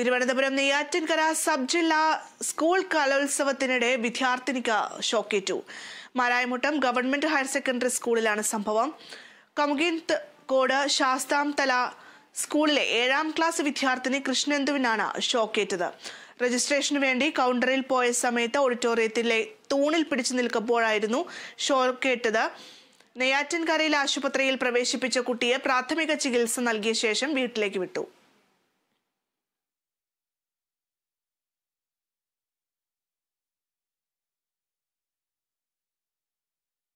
Thiruvananthapuram Neyyattinkara sub ജില്ലാ school കലോത്സവത്തിനിടെ വിദ്യാർത്ഥിനിക്ക് ഷോക്കേറ്റു മരായമുട്ടം ഗവൺമെന്റ് ഹയർ സെക്കൻഡറി സ്കൂളിലാണ് സംഭവം കമുകിൻത് കോട് ശാസ്താംതല സ്കൂളിലെ ഏഴാം ക്ലാസ് വിദ്യാർത്ഥിനി കൃഷ്ണന്തുവിനാണ് ഷോക്കേറ്റത് രജിസ്ട്രേഷന് വേണ്ടി കൗണ്ടറിൽ പോയ സമയത്ത് ഓഡിറ്റോറിയത്തിലെ തൂണിൽ പിടിച്ചു നിൽക്കുമ്പോഴായിരുന്നു ഷോക്കേറ്റത് നെയ്യാറ്റിൻകരയിലെ ആശുപത്രിയിൽ പ്രവേശിപ്പിച്ച കുട്ടിയെ പ്രാഥമിക ചികിത്സ നൽകിയ ശേഷം വീട്ടിലേക്ക് വിട്ടു